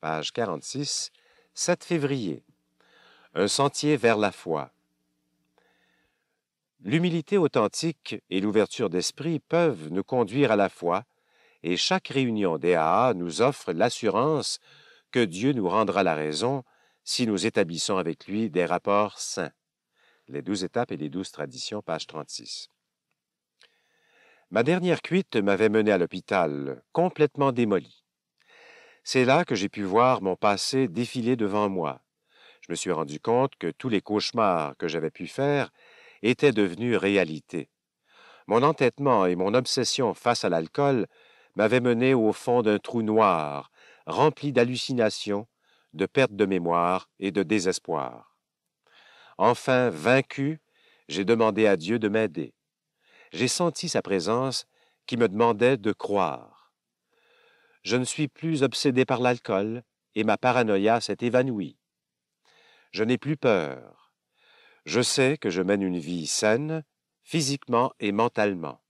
page 46, 7 février. Un sentier vers la foi. L'humilité authentique et l'ouverture d'esprit peuvent nous conduire à la foi, et chaque réunion des AA nous offre l'assurance que Dieu nous rendra la raison si nous établissons avec lui des rapports sains. Les douze étapes et les douze traditions, page 36. Ma dernière cuite m'avait mené à l'hôpital, complètement démoli. C'est là que j'ai pu voir mon passé défiler devant moi. Je me suis rendu compte que tous les cauchemars que j'avais pu faire étaient devenus réalité. Mon entêtement et mon obsession face à l'alcool m'avaient mené au fond d'un trou noir, rempli d'hallucinations, de perte de mémoire et de désespoir. Enfin, vaincu, j'ai demandé à Dieu de m'aider. J'ai senti sa présence qui me demandait de croire. Je ne suis plus obsédé par l'alcool et ma paranoïa s'est évanouie. Je n'ai plus peur. Je sais que je mène une vie saine, physiquement et mentalement.